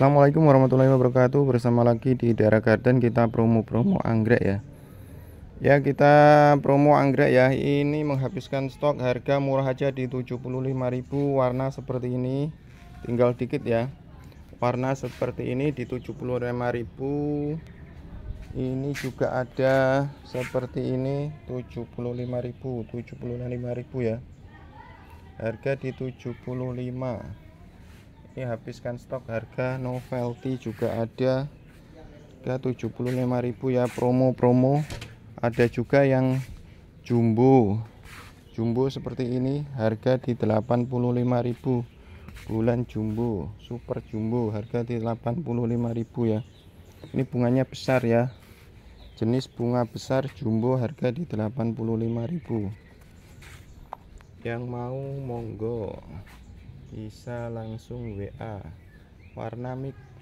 Assalamualaikum warahmatullahi wabarakatuh Bersama lagi di daerah garden kita promo-promo anggrek ya Ya kita promo anggrek ya Ini menghabiskan stok harga murah aja di 75.000 Warna seperti ini Tinggal dikit ya Warna seperti ini di 75.000 Ini juga ada seperti ini 75.000 75.000 ya Harga di 75 ini habiskan stok harga novelty juga ada harga 75.000 ya promo-promo ada juga yang jumbo jumbo seperti ini harga di 85.000 bulan jumbo super jumbo harga di 85.000 ya ini bunganya besar ya jenis bunga besar jumbo harga di 85.000 yang mau monggo bisa langsung WA warna mic